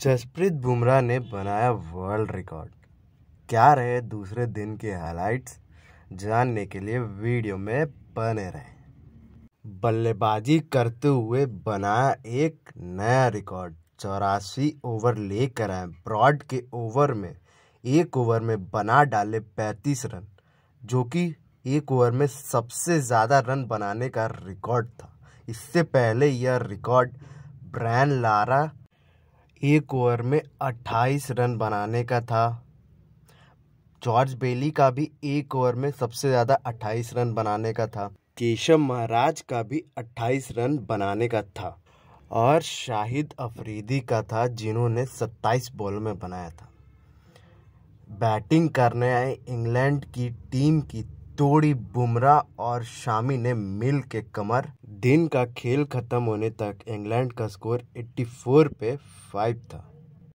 जसप्रीत बुमराह ने बनाया world record क्या रहे दूसरे दिन के हाइलाइट्स जानने के लिए वीडियो में बने रहें बल्लेबाजी करते हुए बनाया एक नया रिकॉर्ड चौरासी ओवर लेकर आए ब्रॉड के ओवर में एक ओवर में बना डाले पैंतीस रन जो कि एक ओवर में सबसे ज़्यादा रन बनाने का रिकॉर्ड था इससे पहले यह रिकॉर्ड ब्रैन लारा एक ओवर में 28 रन बनाने का था जॉर्ज बेली का भी एक ओवर में सबसे ज़्यादा 28 रन बनाने का था केशव महाराज का भी 28 रन बनाने का था और शाहिद अफरीदी का था जिन्होंने 27 बॉल में बनाया था बैटिंग करने आए इंग्लैंड की टीम की तोड़ी बुमराह और शामी ने मिल के कमर दिन का खेल खत्म होने तक इंग्लैंड का स्कोर 84 पे 5 था